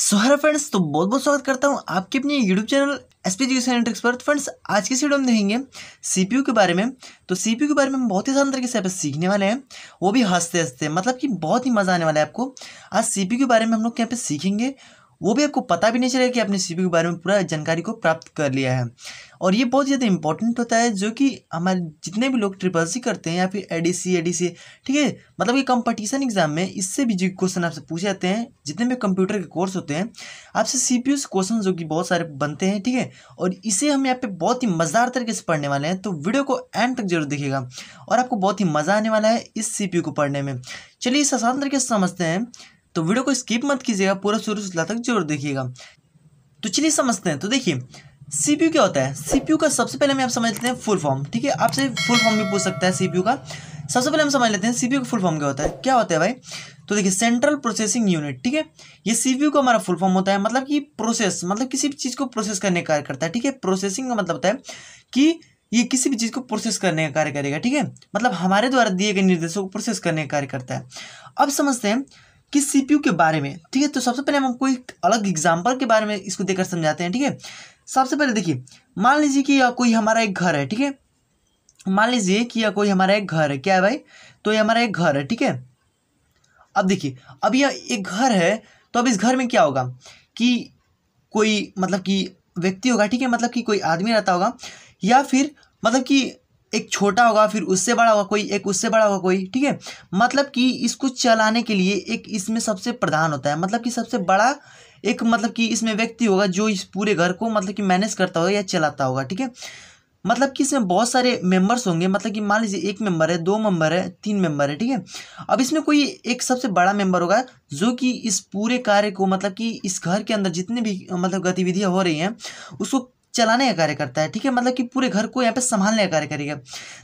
so hello friends तो बहुत बहुत स्वागत करता हूँ आपके अपने YouTube channel S P G tricks पर फ्रेंड्स आज की वीडियो में देखेंगे सीपीयू के बारे में तो सीपीयू के बारे में हम बहुत ही आसान तरीके से आप सीखने वाले हैं वो भी हंसते हंसते मतलब कि बहुत ही मज़ा आने वाला है आपको आज सीपीयू के बारे में हम लोग यहाँ पे सीखेंगे वो भी आपको पता भी नहीं चलेगा कि आपने सीपीयू के बारे में पूरा जानकारी को प्राप्त कर लिया है और ये बहुत ज़्यादा इंपॉर्टेंट होता है जो कि हमारे जितने भी लोग ट्रिपल सी करते हैं या फिर A D C A D C ठीक है मतलब कि कंपटीशन एग्जाम में इससे भी जो क्वेश्चन आपसे पूछे जाते हैं जितने भी कंप्यूटर के कोर्स होते हैं आपसे सी पी क्वेश्चन जो कि बहुत सारे बनते हैं ठीक है और इसे हम यहाँ पे बहुत ही मज़ेदार तरीके से पढ़ने वाले हैं तो वीडियो को एंड तक जरूर देखेगा और आपको बहुत ही मज़ा आने वाला है इस सी को पढ़ने में चलिए इस आसान तरीके से समझते हैं तो वीडियो को स्किप मत कीजिएगा पूरा शुरू से तक जरूर देखिएगा तो चलिए समझते हैं तो देखिए सीपीयू क्या होता है सीपीयू का सबसे पहले हम आप समझ लेते हैं फुल फॉर्म ठीक है आपसे फुल फॉर्म भी पूछ सकता है सीपीयू का सबसे पहले हम समझ लेते हैं सीपीयू का फुल फॉर्म क्या होता है क्या होता है भाई तो देखिए सेंट्रल प्रोसेसिंग यूनिट ठीक है ये सीपीयू का हमारा फुल फॉर्म होता है मतलब कि प्रोसेस मतलब किसी भी चीज़ को प्रोसेस करने का कार्य करता है ठीक है प्रोसेसिंग का मतलब होता है कि ये किसी भी चीज़ को प्रोसेस करने का कार्य करेगा ठीक है मतलब हमारे द्वारा दिए गए निर्देशों को प्रोसेस करने का कार्य करता है अब समझते हैं किस सीपीयू के बारे में ठीक है तो सबसे पहले हम कोई अलग एग्जाम्पल के बारे में इसको देकर समझाते हैं ठीक है सबसे पहले देखिए मान लीजिए कि यह कोई हमारा एक घर है ठीक है मान लीजिए कि यह कोई हमारा एक घर है क्या है भाई तो ये हमारा एक घर है ठीक है अब देखिए अब यह एक घर है तो अब इस घर में क्या होगा कि कोई मतलब कि व्यक्ति होगा ठीक है मतलब कि कोई आदमी रहता होगा या फिर मतलब कि एक छोटा होगा फिर उससे बड़ा होगा कोई एक उससे बड़ा होगा कोई ठीक है मतलब कि इसको चलाने के लिए एक इसमें सबसे प्रधान होता है मतलब कि सबसे बड़ा एक मतलब कि इसमें व्यक्ति होगा जो इस पूरे घर को मतलब कि मैनेज करता होगा या चलाता होगा ठीक है मतलब कि इसमें बहुत सारे मेंबर्स होंगे मतलब कि मान लीजिए एक मेंबर है दो मेंबर है तीन मेंबर है ठीक है अब इसमें कोई एक सबसे बड़ा मेंबर होगा जो कि इस पूरे कार्य को मतलब कि इस घर के अंदर जितने भी मतलब गतिविधियाँ हो रही हैं उसको चलाने का कार्य करता है ठीक है मतलब कि पूरे घर को यहाँ पे संभालने का कार्य करेगा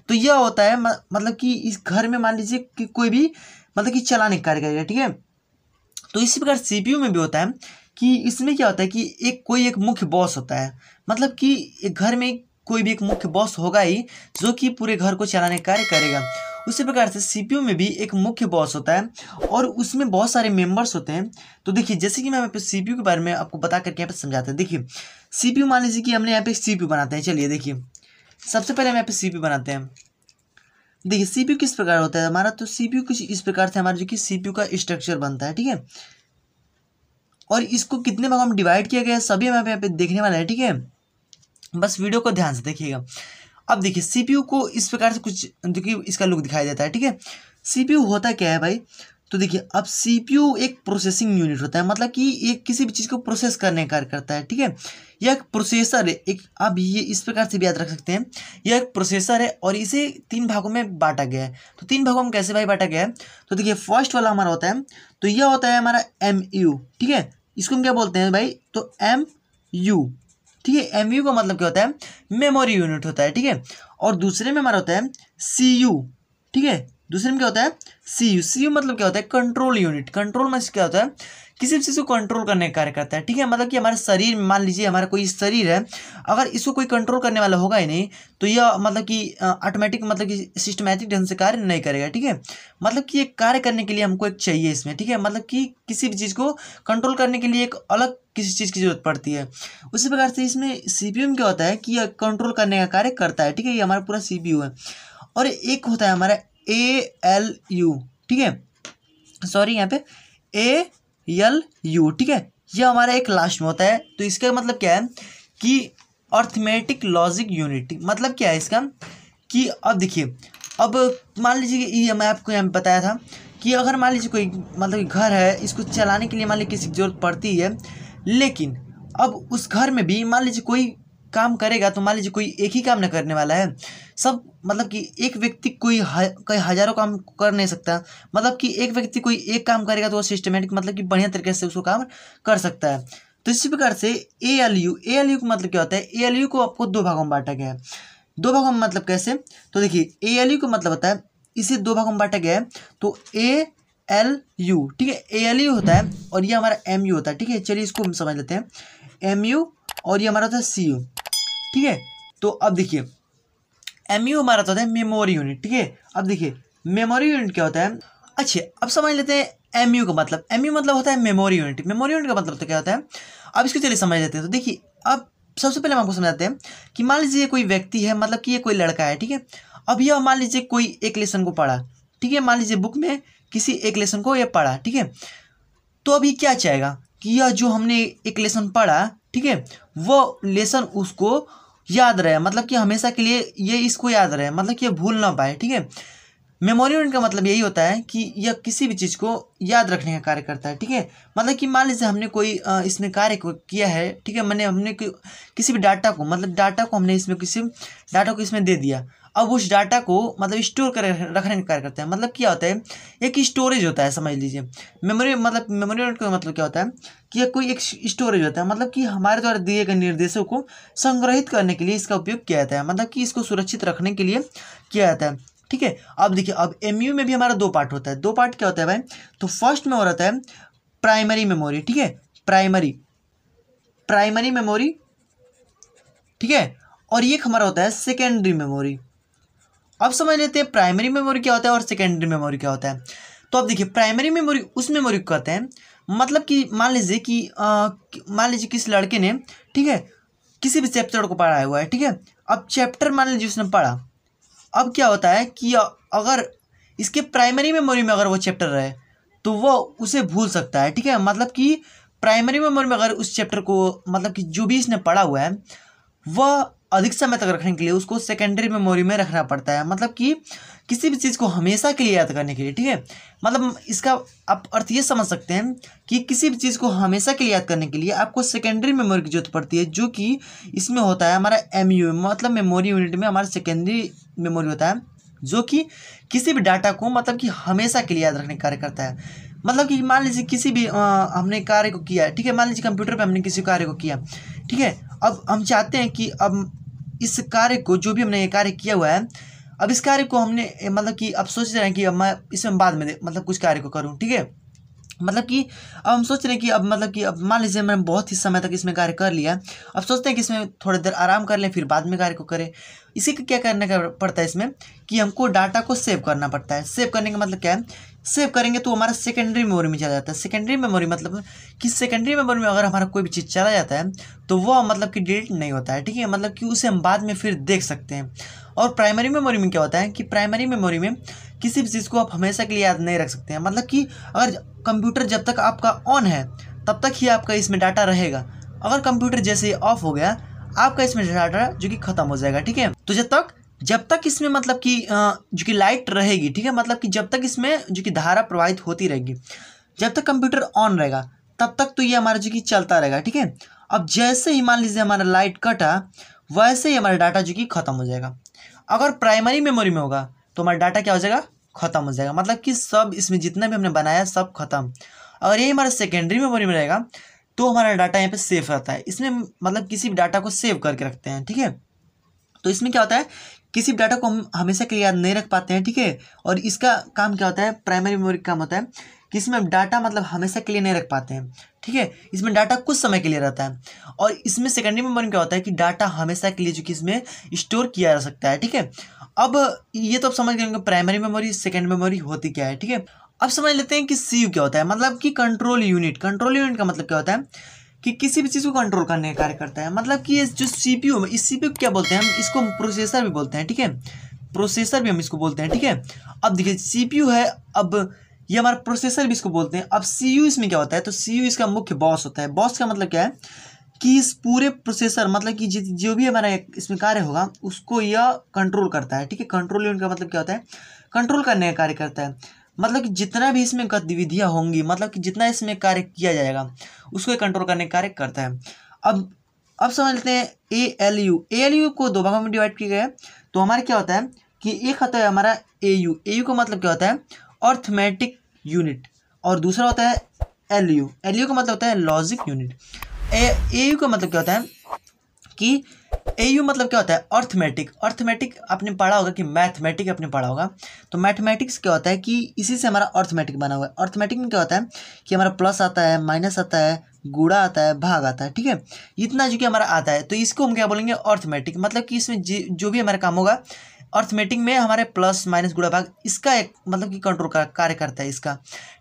तो यह होता है मतलब कि इस घर में मान लीजिए कि कोई भी मतलब कि चलाने का कार्य करेगा ठीक है तो इसी प्रकार सीपीयू में भी होता है कि इसमें क्या होता है कि एक कोई एक मुख्य बॉस होता है मतलब कि एक घर में कोई भी एक मुख्य बॉस होगा ही जो कि पूरे घर को चलाने का कार्य करेगा उसी प्रकार से सीपीयू में भी एक मुख्य बॉस होता है और उसमें बहुत सारे मेंबर्स होते हैं तो देखिए जैसे कि मैं यहाँ पे सीपीयू के बारे में आपको बता करके यहाँ पे समझाते हैं देखिए सीपीयू मान लीजिए कि हमने यहाँ पे सीपीयू बनाते हैं चलिए देखिए सबसे पहले हम यहाँ पे सीपीयू बनाते हैं देखिए सीपीयू किस प्रकार होता है हमारा तो सीपीयू कुछ इस प्रकार से हमारा जो कि सीपीयू का स्ट्रक्चर बनता है ठीक है और इसको कितने भागों में डिवाइड किया गया है सभी हम यहाँ पे देखने वाले हैं ठीक है बस वीडियो को ध्यान से देखिएगा अब देखिए सीपीयू को इस प्रकार से कुछ देखिए इसका लुक दिखाई देता है ठीक है सीपीयू होता क्या है भाई तो देखिए अब सीपीयू एक प्रोसेसिंग यूनिट होता है मतलब कि ये किसी भी चीज़ को प्रोसेस करने का कार्य करता है ठीक है यह एक प्रोसेसर है एक अब ये इस प्रकार से भी याद रख सकते हैं यह एक प्रोसेसर है और इसे तीन भागों में बांटा गया है तो तीन भागों में कैसे भाई बांटा गया है तो देखिए फर्स्ट वाला हमारा होता है तो यह होता है हमारा एम यू ठीक है इसको हम क्या बोलते हैं भाई तो एम यू ठीक है एम का मतलब क्या होता है मेमोरी यूनिट होता है ठीक है और दूसरे में हमारा होता है सी ठीक है दूसरे में क्या होता है सी यू सी यू मतलब क्या होता है कंट्रोल यूनिट कंट्रोल में क्या होता है किसी भी चीज़ को कंट्रोल करने का कार्य करता है ठीक है मतलब कि हमारे शरीर में मान लीजिए हमारा कोई शरीर है अगर इसको कोई कंट्रोल करने वाला होगा ही नहीं तो यह मतलब कि ऑटोमेटिक मतलब कि सिस्टमैटिक ढंग से कार्य नहीं करेगा ठीक है मतलब कि एक कार्य करने के लिए हमको एक चाहिए इसमें ठीक है मतलब कि किसी भी चीज़ को कंट्रोल करने के लिए एक अलग किसी चीज़ की ज़रूरत पड़ती है उसी प्रकार से इसमें सी में क्या होता है कि यह कंट्रोल करने का कार्य करता है ठीक है ये हमारा पूरा सी है और एक होता है हमारा ए एल यू ठीक है सॉरी यहाँ पे ए एल यू ठीक है यह हमारा एक लास्ट में होता है तो इसका मतलब क्या है कि अर्थमेटिक लॉजिक यूनिट मतलब क्या है इसका कि अब देखिए अब मान लीजिए कि ये मैं आपको यहाँ बताया था कि अगर मान लीजिए कोई मतलब घर है इसको चलाने के लिए मान लीजिए किसी की ज़रूरत पड़ती है लेकिन अब उस घर में भी मान लीजिए कोई काम करेगा तो मान लीजिए कोई एक ही काम ना करने वाला है सब मतलब कि एक व्यक्ति कोई कई हजारों काम कर नहीं सकता मतलब कि एक व्यक्ति कोई एक काम करेगा तो वो सिस्टमेटिक मतलब कि बढ़िया तरीके से उसको काम कर सकता है तो इसी प्रकार से A L U A L U का मतलब क्या होता है ए एल यू को आपको दो भागों में बांटा गया है दो भागों में मतलब कैसे तो देखिए ए एल यू का मतलब होता है इसे दो भागों में बांटा गया है तो ए एल यू ठीक है ए एल यू होता है और ये हमारा एम यू होता है ठीक है चलिए इसको हम समझ लेते हैं एम यू और ये हमारा होता है सी यू ठीक है तो अब देखिए एम यू हमारा होता है मेमोरी यूनिट ठीक है अब देखिए मेमोरी यूनिट क्या होता है अच्छा अब समझ लेते हैं एम यू का मतलब एम यू मतलब होता है मेमोरी यूनिट मेमोरी यूनिट का मतलब तो क्या होता है अब इसको चलिए समझ लेते हैं तो देखिए अब सबसे पहले हम आपको समझाते हैं कि मान लीजिए कोई व्यक्ति है मतलब कि ये कोई लड़का है ठीक है अब यह मान लीजिए कोई एक लेसन को पढ़ा ठीक है मान लीजिए बुक में किसी एक लेसन को ये पढ़ा ठीक है तो अभी क्या चाहेगा कि यह जो हमने एक लेसन पढ़ा ठीक है वो लेसन उसको याद रहे मतलब कि हमेशा के लिए ये इसको याद रहे मतलब कि ये भूल ना पाए ठीक है मेमोरी यूनिट का मतलब यही होता है कि यह किसी भी चीज़ को याद रखने का कार्य करता है ठीक है मतलब कि मान लीजिए हमने कोई इसमें कार्य को किया है ठीक है मैंने हमने किसी भी डाटा को मतलब डाटा को हमने इसमें किसी डाटा को इसमें दे दिया अब उस डाटा को मतलब स्टोर कर रखने का कार्य करते हैं मतलब क्या होता है एक स्टोरेज होता है समझ लीजिए मेमोरी मतलब मेमोरी यूनिट का मतलब क्या होता है कि यह कोई एक स्टोरेज होता है मतलब कि हमारे द्वारा दिए गए निर्देशों को संग्रहित करने के लिए इसका उपयोग किया जाता है मतलब कि इसको सुरक्षित रखने के लिए किया जाता है ठीक है अब देखिए अब एम में भी हमारा दो पार्ट होता है दो पार्ट क्या होता है भाई तो फर्स्ट में हो रहा है प्राइमरी मेमोरी ठीक है प्राइमरी प्राइमरी मेमोरी ठीक है और एक हमारा होता है सेकेंडरी मेमोरी अब समझ लेते हैं प्राइमरी मेमोरी क्या होता है और सेकेंडरी मेमोरी क्या होता है तो अब देखिए प्राइमरी मेमोरी उस मेमोरी को कहते हैं मतलब कि मान लीजिए कि मान लीजिए किस लड़के ने ठीक है किसी भी चैप्टर को पढ़ाया हुआ है ठीक है अब चैप्टर मान लीजिए उसने पढ़ा अब क्या होता है कि अगर इसके प्राइमरी मेमोरी में अगर वो चैप्टर रहे तो वो उसे भूल सकता है ठीक है मतलब कि प्राइमरी मेमोरी में अगर उस चैप्टर को मतलब कि जो भी इसने पढ़ा हुआ है वह अधिक समय तक रखने के लिए उसको सेकेंडरी मेमोरी में रखना पड़ता है मतलब कि किसी भी चीज़ को हमेशा के लिए याद करने के लिए ठीक है मतलब इसका आप अर्थ ये समझ सकते हैं कि किसी भी चीज़ को हमेशा के लिए याद करने के लिए आपको सेकेंडरी मेमोरी की जरूरत पड़ती है जो कि इसमें होता है हमारा एम यू मतलब मेमोरी यूनिट में हमारा सेकेंडरी मेमोरी होता है जो कि किसी भी डाटा को मतलब कि हमेशा के लिए याद रखने का कार्य करता है मतलब कि मान लीजिए किसी भी आ, हमने कार्य को किया ठीक है मान लीजिए कंप्यूटर पे हमने किसी कार्य को किया ठीक है अब हम चाहते हैं कि अब इस कार्य को जो भी हमने ये कार्य किया हुआ है अब इस कार्य को हमने मतलब कि अब सोच रहे हैं कि अब मैं इसमें बाद में मतलब कुछ कार्य को करूँ ठीक है मतलब कि अब हम सोच रहे हैं कि अब मतलब कि अब मान लीजिए मैंने बहुत ही समय तक इसमें कार्य कर लिया अब सोचते हैं कि इसमें थोड़ी देर आराम कर लें फिर बाद में कार्य को करें इसी का क्या करना पड़ता है इसमें कि हमको डाटा को सेव करना पड़ता है सेव करने का मतलब क्या है सेव करेंगे तो हमारा सेकेंडरी मेमोरी में चला जाता है सेकेंडरी मेमोरी मतलब कि सेकेंडरी मेमोरी में अगर हमारा कोई भी चीज़ चला जाता है तो वो मतलब कि डिलीट नहीं होता है ठीक है मतलब कि उसे हम बाद में फिर देख सकते हैं और प्राइमरी मेमोरी में क्या होता है कि प्राइमरी मेमोरी में किसी भी चीज़ को आप हमेशा के लिए याद नहीं रख सकते हैं मतलब कि अगर कंप्यूटर जब तक आपका ऑन है तब तक ही आपका इसमें डाटा रहेगा अगर कंप्यूटर जैसे ही ऑफ हो गया आपका इसमें डाटा जो कि ख़त्म हो जाएगा ठीक है तो जब तक जब तक इसमें मतलब कि जो कि लाइट रहेगी ठीक है मतलब कि जब तक इसमें जो कि धारा प्रवाहित होती रहेगी जब तक कंप्यूटर ऑन रहेगा तब तक तो ये हमारा जो कि चलता रहेगा ठीक है अब जैसे ही मान लीजिए हमारा लाइट कटा वैसे ही हमारा डाटा जो कि ख़त्म हो जाएगा अगर प्राइमरी मेमोरी में होगा तो हमारा डाटा क्या हो जाएगा ख़त्म हो जाएगा मतलब कि सब इसमें जितना भी हमने बनाया सब ख़त्म अगर ये हमारा सेकेंडरी मेमोरी में रहेगा तो हमारा डाटा यहाँ पे सेफ रहता है इसमें मतलब किसी भी डाटा को सेव करके रखते हैं ठीक है तो इसमें क्या होता है किसी भी डाटा को हम हमेशा के लिए याद नहीं रख पाते हैं ठीक है और इसका काम क्या होता है प्राइमरी मेमोरी का काम होता है कि इसमें डाटा मतलब हमेशा के लिए नहीं रख पाते हैं ठीक है इसमें डाटा कुछ समय के लिए रहता है और इसमें सेकेंडरी मेमोरी क्या होता है कि डाटा हमेशा के लिए जो कि इसमें स्टोर किया जा सकता है ठीक है अब ये तो आप समझ गए प्राइमरी मेमोरी सेकेंड मेमोरी होती क्या है ठीक है अब समझ लेते हैं कि सी क्या होता है मतलब कि कंट्रोल यूनिट कंट्रोल यूनिट का मतलब क्या होता है कि किसी भी चीज़ को कंट्रोल करने का कार्य करता है मतलब कि ये जो सी पी यू इस सी पी क्या बोलते हैं हम इसको प्रोसेसर भी बोलते हैं ठीक है प्रोसेसर भी हम इसको बोलते हैं ठीक है अब देखिए सी पी यू है अब ये हमारा प्रोसेसर भी इसको बोलते हैं अब सी यू इसमें क्या होता है तो सी यू इसका मुख्य बॉस होता है बॉस का मतलब क्या है कि इस पूरे प्रोसेसर मतलब कि जो भी हमारा इसमें कार्य होगा उसको यह कंट्रोल करता है ठीक है कंट्रोल यूनिट का मतलब क्या होता है कंट्रोल करने का कार्य करता है मतलब कि जितना भी इसमें गतिविधियाँ होंगी मतलब कि जितना इसमें कार्य किया जाएगा उसको कंट्रोल करने का कार्य करता है अब अब समझ लेते हैं A L U A L U को दो भागों में डिवाइड किया गया है तो हमारा क्या होता है कि एक होता है हमारा ए यू ए यू का मतलब क्या होता है अर्थमेटिक यूनिट और दूसरा होता है एल यू एल यू का मतलब होता है लॉजिक यूनिट ए यू का मतलब क्या होता है कि एयू मतलब क्या होता है अर्थमेटिक अर्थमेटिक आपने पढ़ा होगा कि मैथमेटिक आपने पढ़ा होगा तो मैथमेटिक्स क्या होता है कि इसी से हमारा अर्थमेटिक बना हुआ है अर्थमेटिक में क्या होता है कि हमारा प्लस आता है माइनस आता है गुड़ा आता है भाग आता है ठीक है इतना जो कि हमारा आता है तो इसको हम क्या बोलेंगे अर्थमेटिक मतलब कि इसमें जो भी हमारा काम होगा अर्थमेटिक में हमारे प्लस माइनस गुड़ा भाग इसका एक मतलब कि कंट्रोल का कार्य करता है इसका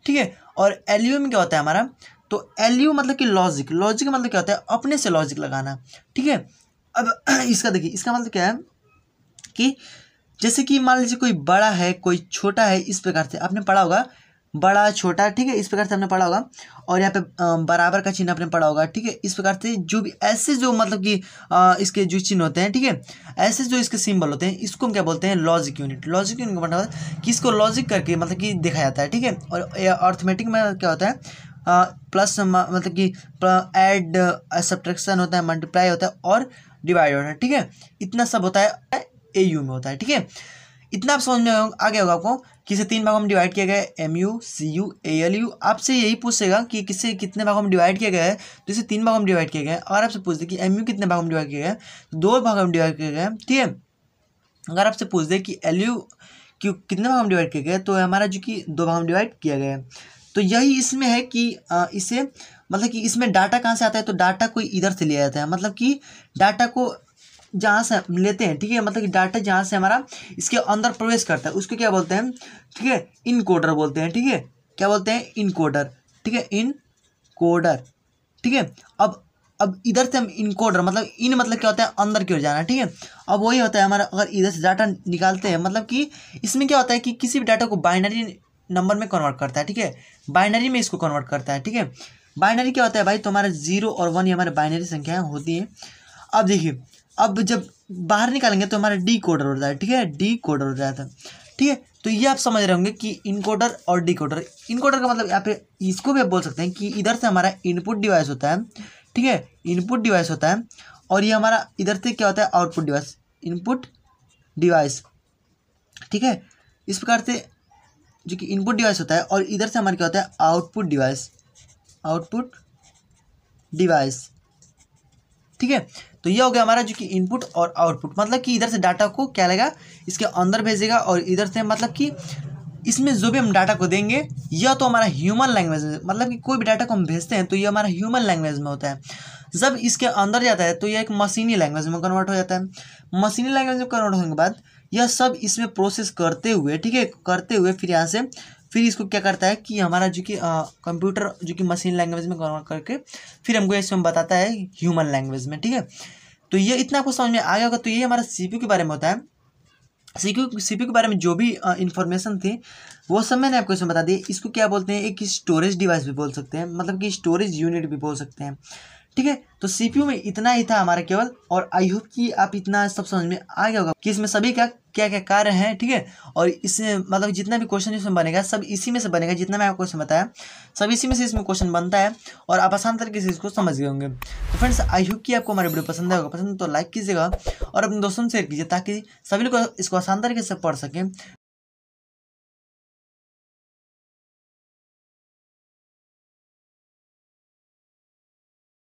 ठीक है और एल में क्या होता है हमारा तो एल मतलब कि लॉजिक लॉजिक मतलब क्या होता है अपने से लॉजिक लगाना ठीक है अब इसका देखिए इसका मतलब क्या है कि जैसे कि मान लीजिए कोई बड़ा है कोई छोटा है इस प्रकार से आपने पढ़ा होगा बड़ा छोटा ठीक है इस प्रकार से आपने पढ़ा होगा और यहाँ पे बराबर का चिन्ह आपने पढ़ा होगा ठीक है इस प्रकार से जो भी ऐसे जो मतलब कि इसके जो चिन्ह होते हैं ठीक है ऐसे जो इसके सिंबल होते हैं इसको हम क्या बोलते हैं लॉजिक यूनिट लॉजिक यूनिट का मतलब कि इसको लॉजिक करके मतलब कि देखा जाता है ठीक है और अर्थमेटिक में क्या होता है प्लस मतलब कि एड सब्ट्रैक्शन होता है मल्टीप्लाई होता है और डिवाइड होना है ठीक है इतना सब होता है ए यू में होता है ठीक है इतना आप समझ में आ गया होगा आपको किसे तीन भागों में डिवाइड किया गया है M U C U A L U आपसे यही पूछेगा कि किसे कितने भागों में डिवाइड किया गया है तो इसे तीन भागों में डिवाइड किया गया है अगर आपसे पूछ दे कि एम यू कितने भागों में डिवाइड किया गया है तो दो भागों में डिवाइड किया गया है ठीक है अगर आपसे पूछ दे कि एल यू क्यों कितने भागों में डिवाइड किया गया तो हमारा जो कि दो भागों में डिवाइड किया गया है तो यही इसमें है कि इसे मतलब कि इसमें डाटा कहाँ से आता है तो डाटा कोई इधर से लिया जाता है मतलब कि डाटा को जहाँ से लेते हैं ठीक है मतलब कि डाटा जहाँ से हमारा इसके अंदर प्रवेश करता है उसको क्या बोलते हैं ठीक है इनकोडर बोलते हैं ठीक है क्या बोलते हैं इनकोडर ठीक है इन कोडर ठीक है अब अब इधर से हम इनकोडर मतलब इन मतलब क्या होता है अंदर की ओर जाना ठीक है अब वही होता है हमारा अगर इधर से डाटा निकालते हैं मतलब कि इसमें क्या होता है कि किसी भी डाटा को बाइनरी नंबर में कन्वर्ट करता है ठीक है बाइनरी में इसको कन्वर्ट करता है ठीक है बाइनरी क्या होता है भाई तो हमारा जीरो और वन ये हमारे बाइनरी संख्याएं होती हैं अब देखिए अब जब बाहर निकालेंगे तो हमारा डी कोडर हो जाता है ठीक है डी कोडर हो जाता है ठीक है तो ये आप समझ रहे होंगे कि इनकोडर और कोडर इनकोडर का मतलब यहाँ पे इसको भी आप बोल सकते हैं कि इधर से हमारा इनपुट डिवाइस होता है ठीक है इनपुट डिवाइस होता है और ये हमारा इधर से क्या होता है आउटपुट डिवाइस इनपुट डिवाइस ठीक है इस प्रकार से जो कि इनपुट डिवाइस होता है और इधर से हमारा क्या होता है आउटपुट डिवाइस आउटपुट डिवाइस ठीक है तो ये हो गया हमारा जो कि इनपुट और आउटपुट मतलब कि इधर से डाटा को क्या लगेगा इसके अंदर भेजेगा और इधर से मतलब कि इसमें जो भी हम डाटा को देंगे यह तो हमारा ह्यूमन लैंग्वेज मतलब कि कोई भी डाटा को हम भेजते हैं तो ये हमारा ह्यूमन लैंग्वेज में होता है जब इसके अंदर जाता है तो यह एक मशीनी लैंग्वेज में कन्वर्ट हो जाता है मशीनी लैंग्वेज में कन्वर्ट होने के बाद यह सब इसमें प्रोसेस करते हुए ठीक है करते हुए फिर यहाँ से फिर इसको क्या करता है कि हमारा जो कि कंप्यूटर जो कि मशीन लैंग्वेज में कन्वर्ट करके फिर हमको इसमें बताता है ह्यूमन लैंग्वेज में ठीक है तो ये इतना कुछ समझ में आ गया होगा तो ये हमारा सी के बारे में होता है सी पी के बारे में जो भी इन्फॉर्मेशन थी वो सब मैंने आपको इसमें बता दी इसको क्या बोलते हैं एक स्टोरेज डिवाइस भी बोल सकते हैं मतलब कि स्टोरेज यूनिट भी बोल सकते हैं ठीक है तो सीपीयू में इतना ही था हमारा केवल और आई होप कि आप इतना सब समझ में आ गया होगा कि इसमें सभी का क्या क्या कार्य है ठीक है और इसमें मतलब जितना भी क्वेश्चन इसमें बनेगा सब इसी में से बनेगा जितना मैं आपको क्वेश्चन बताया सब इसी में से इसमें क्वेश्चन बनता है और आप आसान तरीके से इसको समझ गए होंगे तो फ्रेंड्स आई होप कि आपको हमारा वीडियो पसंद आएगा पसंद तो लाइक कीजिएगा और अपने दोस्तों से शेयर कीजिए ताकि सभी लोग इसको आसान तरीके से पढ़ सकें